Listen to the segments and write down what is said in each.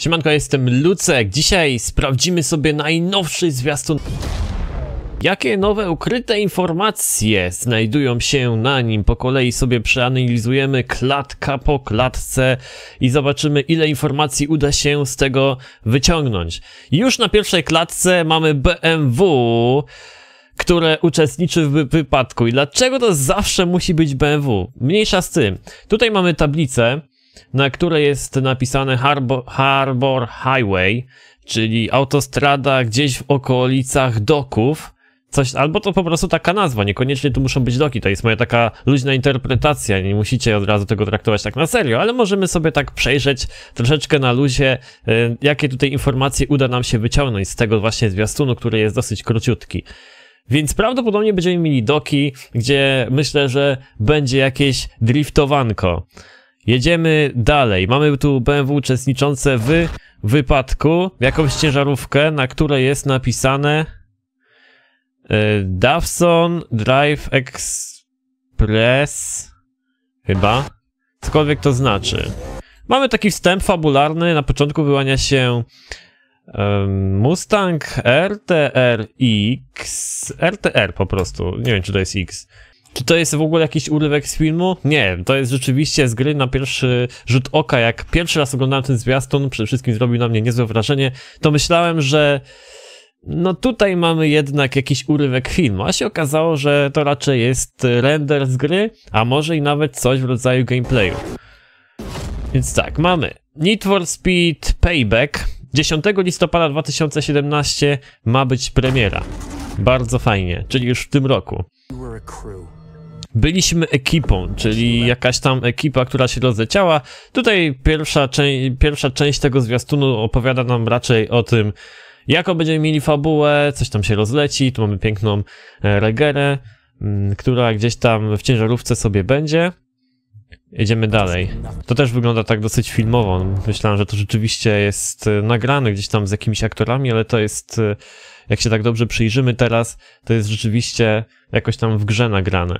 Siemanko, jestem Lucek. Dzisiaj sprawdzimy sobie najnowszy zwiastun. Jakie nowe ukryte informacje znajdują się na nim? Po kolei sobie przeanalizujemy klatka po klatce i zobaczymy ile informacji uda się z tego wyciągnąć. Już na pierwszej klatce mamy BMW które uczestniczy w wypadku. I dlaczego to zawsze musi być BMW? Mniejsza z tym. Tutaj mamy tablicę, na której jest napisane Harbor, Harbor Highway, czyli autostrada gdzieś w okolicach doków. Coś, albo to po prostu taka nazwa, niekoniecznie tu muszą być doki, to jest moja taka luźna interpretacja, nie musicie od razu tego traktować tak na serio, ale możemy sobie tak przejrzeć troszeczkę na luzie, e, jakie tutaj informacje uda nam się wyciągnąć z tego właśnie zwiastunu, który jest dosyć króciutki. Więc prawdopodobnie będziemy mieli doki, gdzie myślę, że będzie jakieś driftowanko. Jedziemy dalej. Mamy tu BMW uczestniczące w wypadku. Jakąś ciężarówkę, na której jest napisane yy, Dawson Drive Express chyba. Cokolwiek to znaczy. Mamy taki wstęp fabularny. Na początku wyłania się Mustang RTRX, RTR po prostu. Nie wiem, czy to jest X. Czy to jest w ogóle jakiś urywek z filmu? Nie, to jest rzeczywiście z gry na pierwszy rzut oka. Jak pierwszy raz oglądałem ten zwiastun, przede wszystkim zrobił na mnie niezłe wrażenie, to myślałem, że no tutaj mamy jednak jakiś urywek filmu, a się okazało, że to raczej jest render z gry, a może i nawet coś w rodzaju gameplayu. Więc tak, mamy Need for Speed Payback. 10 listopada 2017 ma być premiera. Bardzo fajnie, czyli już w tym roku. You were a crew. Byliśmy ekipą, czyli jakaś tam ekipa, która się rozleciała. Tutaj pierwsza, cze pierwsza część tego zwiastunu opowiada nam raczej o tym, jaką będziemy mieli fabułę, coś tam się rozleci, tu mamy piękną e, regerę, mm, która gdzieś tam w ciężarówce sobie będzie. Jedziemy dalej. To też wygląda tak dosyć filmowo. Myślałem, że to rzeczywiście jest e, nagrane gdzieś tam z jakimiś aktorami, ale to jest, e, jak się tak dobrze przyjrzymy teraz, to jest rzeczywiście jakoś tam w grze nagrane.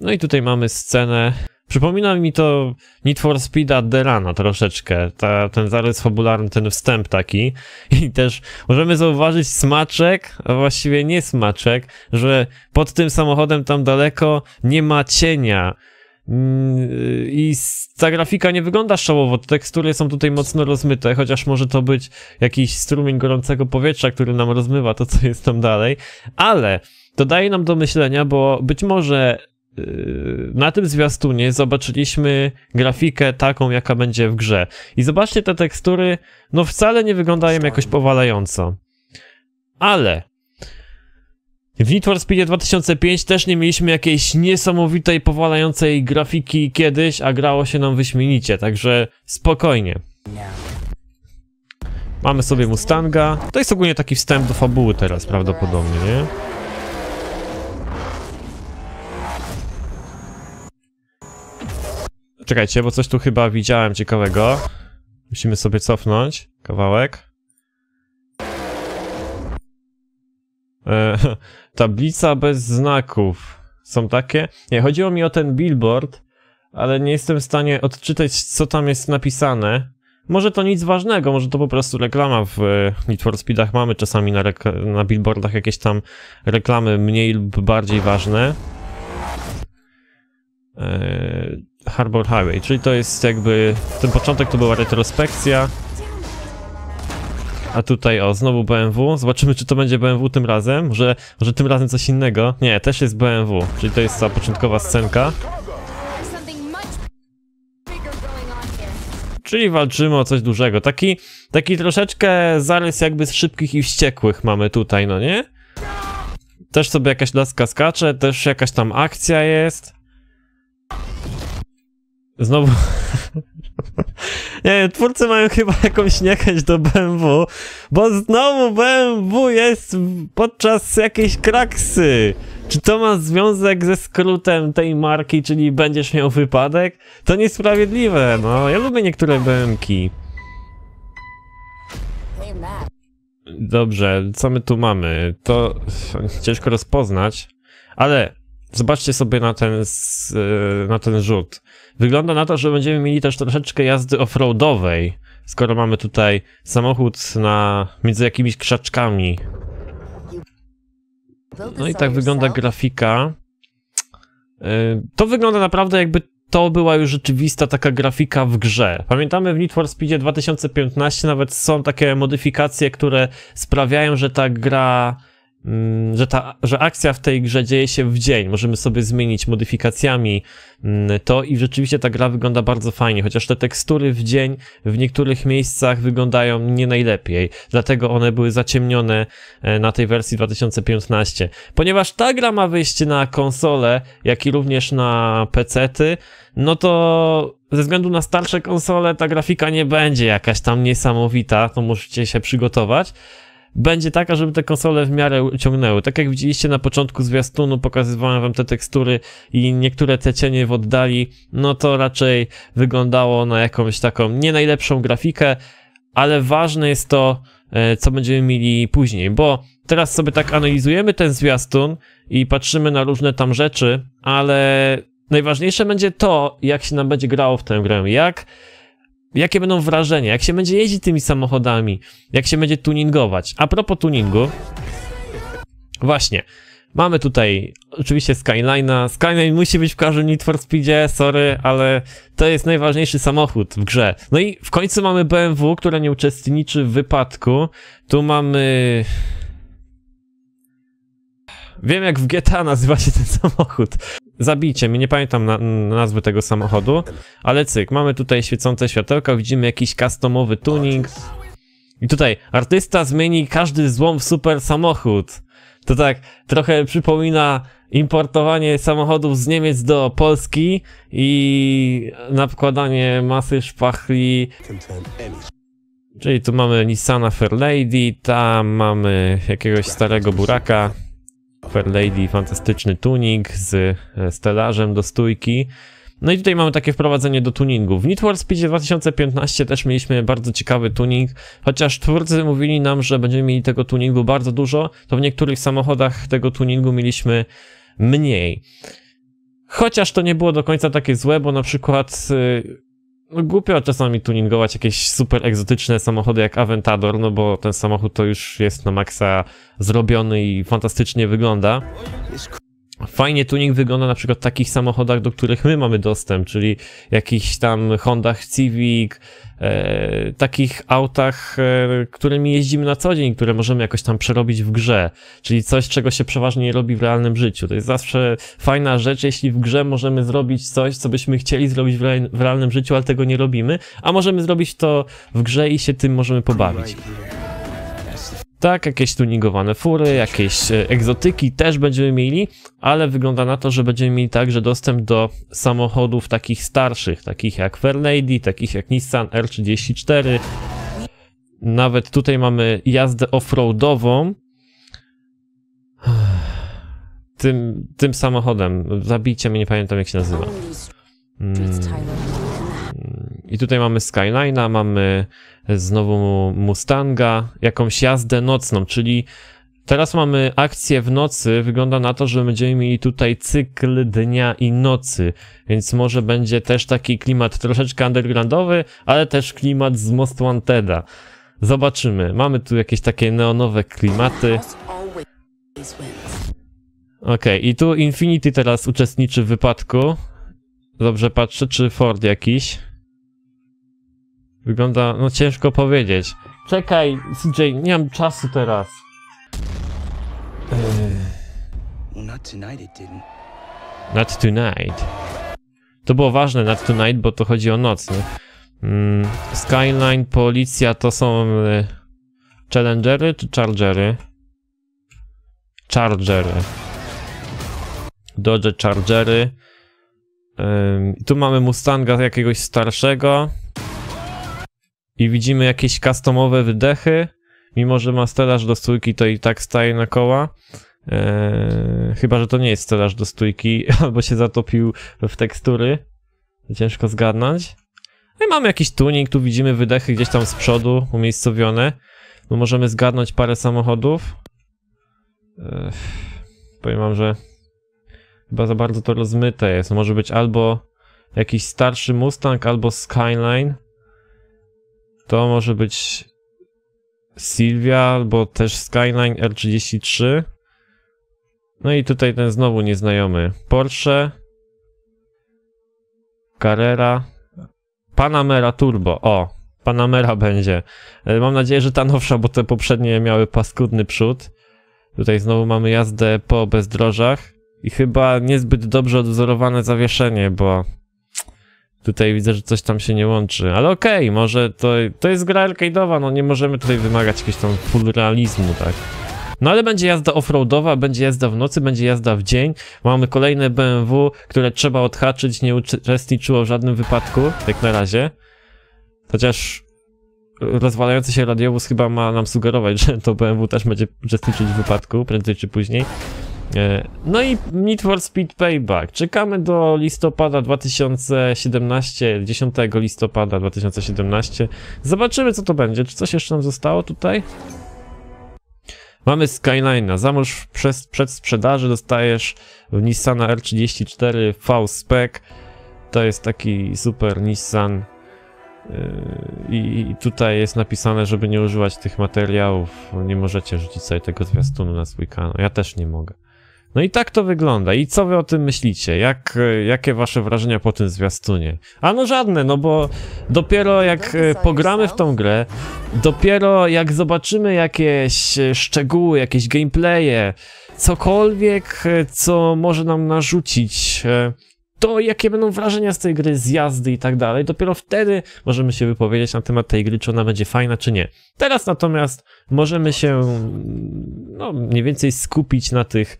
No i tutaj mamy scenę. Przypomina mi to Need for Speed'a Adderana troszeczkę, Ta, ten zarys fabularny, ten wstęp taki. I też możemy zauważyć smaczek, a właściwie nie smaczek, że pod tym samochodem tam daleko nie ma cienia. Mm, I ta grafika nie wygląda szałowo, tekstury są tutaj mocno rozmyte, chociaż może to być jakiś strumień gorącego powietrza, który nam rozmywa to, co jest tam dalej, ale to daje nam do myślenia, bo być może Yy, na tym zwiastunie zobaczyliśmy grafikę taką, jaka będzie w grze. I zobaczcie, te tekstury, no wcale nie wyglądają jakoś powalająco. Ale w Need for Speed 2005 też nie mieliśmy jakiejś niesamowitej, powalającej grafiki kiedyś, a grało się nam wyśmienicie, także spokojnie. Mamy sobie Mustanga. To jest ogólnie taki wstęp do fabuły teraz prawdopodobnie, nie? Czekajcie, bo coś tu chyba widziałem ciekawego. Musimy sobie cofnąć kawałek. E, tablica bez znaków. Są takie? Nie, chodziło mi o ten billboard, ale nie jestem w stanie odczytać, co tam jest napisane. Może to nic ważnego, może to po prostu reklama w e, Need for Speedach. Mamy czasami na, na billboardach jakieś tam reklamy mniej lub bardziej ważne. E, Harbor Highway, czyli to jest jakby... Ten początek to była retrospekcja. A tutaj o, znowu BMW. Zobaczymy, czy to będzie BMW tym razem. Może, może tym razem coś innego. Nie, też jest BMW, czyli to jest ta początkowa scenka. Czyli walczymy o coś dużego. Taki, taki troszeczkę zarys jakby z szybkich i wściekłych mamy tutaj, no nie? Też sobie jakaś laska skacze, też jakaś tam akcja jest. Znowu. nie wiem, twórcy mają chyba jakąś niechęć do BMW, bo znowu BMW jest podczas jakiejś kraksy. Czy to ma związek ze skrótem tej marki, czyli będziesz miał wypadek? To niesprawiedliwe, no. Ja lubię niektóre BMki. Dobrze, co my tu mamy? To ciężko rozpoznać, ale Zobaczcie sobie na ten, e, na ten rzut. Wygląda na to, że będziemy mieli też troszeczkę jazdy off-roadowej, skoro mamy tutaj samochód na, między jakimiś krzaczkami. No i tak wygląda grafika. E, to wygląda naprawdę jakby to była już rzeczywista taka grafika w grze. Pamiętamy w Need for Speedzie 2015 nawet są takie modyfikacje, które sprawiają, że ta gra Mm, że, ta, że akcja w tej grze dzieje się w dzień. Możemy sobie zmienić modyfikacjami mm, to i rzeczywiście ta gra wygląda bardzo fajnie, chociaż te tekstury w dzień w niektórych miejscach wyglądają nie najlepiej, dlatego one były zaciemnione e, na tej wersji 2015. Ponieważ ta gra ma wyjść na konsole, jak i również na pecety, no to ze względu na starsze konsole ta grafika nie będzie jakaś tam niesamowita, to musicie się przygotować będzie taka, żeby te konsole w miarę ciągnęły. Tak jak widzieliście na początku zwiastunu, pokazywałem wam te tekstury i niektóre te cienie w oddali, no to raczej wyglądało na jakąś taką nie najlepszą grafikę, ale ważne jest to, e, co będziemy mieli później, bo teraz sobie tak analizujemy ten zwiastun i patrzymy na różne tam rzeczy, ale najważniejsze będzie to, jak się nam będzie grało w tę grę, jak jakie będą wrażenia, jak się będzie jeździć tymi samochodami, jak się będzie tuningować. A propos tuningu, właśnie, mamy tutaj oczywiście Skyline'a. Skyline musi być w każdym Need for Speedzie, sorry, ale to jest najważniejszy samochód w grze. No i w końcu mamy BMW, która nie uczestniczy w wypadku. Tu mamy... Wiem jak w GTA nazywa się ten samochód mnie, nie pamiętam na, nazwy tego samochodu, ale cyk, mamy tutaj świecące światełka, widzimy jakiś customowy tuning. I tutaj artysta zmieni każdy złom w super samochód. To tak trochę przypomina importowanie samochodów z Niemiec do Polski i nakładanie masy szpachli. Czyli tu mamy Nissana Fairlady, tam mamy jakiegoś starego buraka. Super Lady, fantastyczny tuning z e, stelażem do stójki. No i tutaj mamy takie wprowadzenie do tuningu. W Need for Speed 2015 też mieliśmy bardzo ciekawy tuning, chociaż twórcy mówili nam, że będziemy mieli tego tuningu bardzo dużo, to w niektórych samochodach tego tuningu mieliśmy mniej. Chociaż to nie było do końca takie złe, bo na przykład y, no, głupio czasami tuningować jakieś super egzotyczne samochody jak Aventador, no bo ten samochód to już jest na maksa zrobiony i fantastycznie wygląda. Fajnie tuning wygląda na przykład w takich samochodach, do których my mamy dostęp, czyli jakichś tam Hondach Civic, e, takich autach, e, którymi jeździmy na co dzień, które możemy jakoś tam przerobić w grze, czyli coś, czego się przeważnie nie robi w realnym życiu. To jest zawsze fajna rzecz, jeśli w grze możemy zrobić coś, co byśmy chcieli zrobić w, re w realnym życiu, ale tego nie robimy, a możemy zrobić to w grze i się tym możemy pobawić. Tak, jakieś tuningowane fury, tak. jakieś e, egzotyki też będziemy mieli, ale wygląda na to, że będziemy mieli także dostęp do samochodów takich starszych, takich jak Fairlady, takich jak Nissan R34. Nawet tutaj mamy jazdę off-roadową. Tym, tym samochodem. Zabijcie mnie, nie pamiętam jak się nazywa. Hmm. I tutaj mamy Skyline'a, mamy znowu Mustanga, jakąś jazdę nocną, czyli teraz mamy akcję w nocy. Wygląda na to, że będziemy mieli tutaj cykl dnia i nocy, więc może będzie też taki klimat troszeczkę undergroundowy, ale też klimat z Most Wanted'a. Zobaczymy. Mamy tu jakieś takie neonowe klimaty. Okej, okay, i tu Infinity teraz uczestniczy w wypadku. Dobrze patrzę, czy Ford jakiś. Wygląda, no ciężko powiedzieć. Czekaj, CJ, nie mam czasu teraz. not tonight Not tonight. To było ważne, not tonight, bo to chodzi o noc, Mm, Skyline, policja to są y, Challengery czy Chargery? Chargery. Dodge Chargery. Y, tu mamy Mustanga jakiegoś starszego i widzimy jakieś customowe wydechy, mimo że ma stelaż do stójki, to i tak staje na koła. Eee, chyba, że to nie jest stelaż do stójki, albo się zatopił w tekstury. Ciężko zgadnąć. No i mamy jakiś tuning, tu widzimy wydechy gdzieś tam z przodu umiejscowione. No możemy zgadnąć parę samochodów. Eee, powiem wam, że chyba za bardzo to rozmyte jest. Może być albo jakiś starszy Mustang, albo Skyline. To może być Sylwia albo też Skyline R33. No i tutaj ten znowu nieznajomy. Porsche. Carrera. Panamera Turbo. O, Panamera będzie. E, mam nadzieję, że ta nowsza, bo te poprzednie miały paskudny przód. Tutaj znowu mamy jazdę po bezdrożach i chyba niezbyt dobrze odwzorowane zawieszenie, bo Tutaj widzę, że coś tam się nie łączy, ale okej, okay, może to, to jest gra arcade'owa, no nie możemy tutaj wymagać jakiegoś tam full realizmu, tak? No ale będzie jazda offroadowa, będzie jazda w nocy, będzie jazda w dzień. Mamy kolejne BMW, które trzeba odhaczyć, nie uczestniczyło w żadnym wypadku, jak na razie. Chociaż rozwalający się radiowóz chyba ma nam sugerować, że to BMW też będzie uczestniczyć w wypadku, prędzej czy później. E, no i Need for Speed Payback. Czekamy do listopada 2017, 10 listopada 2017. Zobaczymy co to będzie. Czy coś jeszcze nam zostało tutaj? Mamy Skyline'a. Zamóż przez, przed sprzedaży dostajesz Nissana R34 V-Spec. To jest taki super Nissan. E, I tutaj jest napisane, żeby nie używać tych materiałów. Nie możecie rzucić sobie tego zwiastunu na swój kanał. Ja też nie mogę. No i tak to wygląda. I co wy o tym myślicie? Jak, jakie wasze wrażenia po tym zwiastunie? A no żadne, no bo dopiero jak e, pogramy w tą no. grę, dopiero jak zobaczymy jakieś e, szczegóły, jakieś gameplaye, cokolwiek, e, co może nam narzucić to, jakie będą wrażenia z tej gry, z jazdy i tak dalej. Dopiero wtedy możemy się wypowiedzieć na temat tej gry, czy ona będzie fajna, czy nie. Teraz natomiast możemy się, no, mniej więcej skupić na tych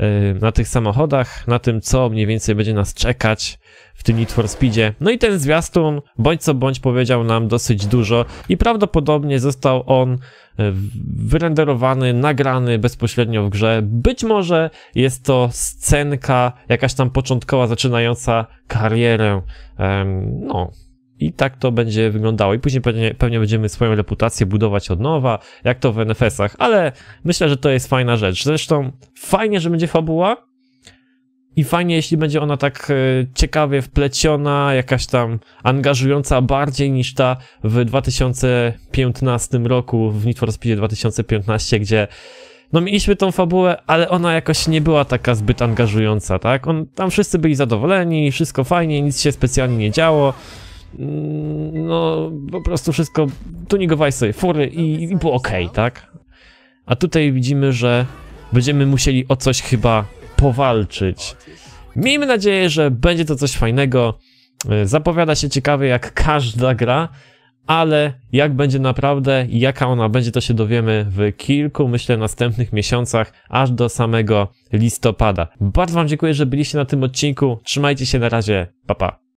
Y, na tych samochodach, na tym, co mniej więcej będzie nas czekać w tym Need for Speedzie. No i ten zwiastun, bądź co bądź, powiedział nam dosyć dużo i prawdopodobnie został on y, wyrenderowany, nagrany bezpośrednio w grze. Być może jest to scenka jakaś tam początkowa, zaczynająca karierę, no, i tak to będzie wyglądało. I później pewnie, pewnie będziemy swoją reputację budować od nowa, jak to w NFS-ach, ale myślę, że to jest fajna rzecz. Zresztą fajnie, że będzie fabuła, i fajnie, jeśli będzie ona tak e, ciekawie wpleciona, jakaś tam angażująca bardziej niż ta w 2015 roku, w Need for Speed 2015, gdzie no mieliśmy tą fabułę, ale ona jakoś nie była taka zbyt angażująca, tak? On, tam wszyscy byli zadowoleni, wszystko fajnie, nic się specjalnie nie działo. Mm, no po prostu wszystko tunigowaj sobie fury i, i było ok, tak? A tutaj widzimy, że będziemy musieli o coś chyba powalczyć. Miejmy nadzieję, że będzie to coś fajnego. E, zapowiada się ciekawie jak każda gra, ale jak będzie naprawdę i jaka ona będzie, to się dowiemy w kilku, myślę, następnych miesiącach, aż do samego listopada. Bardzo Wam dziękuję, że byliście na tym odcinku. Trzymajcie się, na razie, papa. Pa.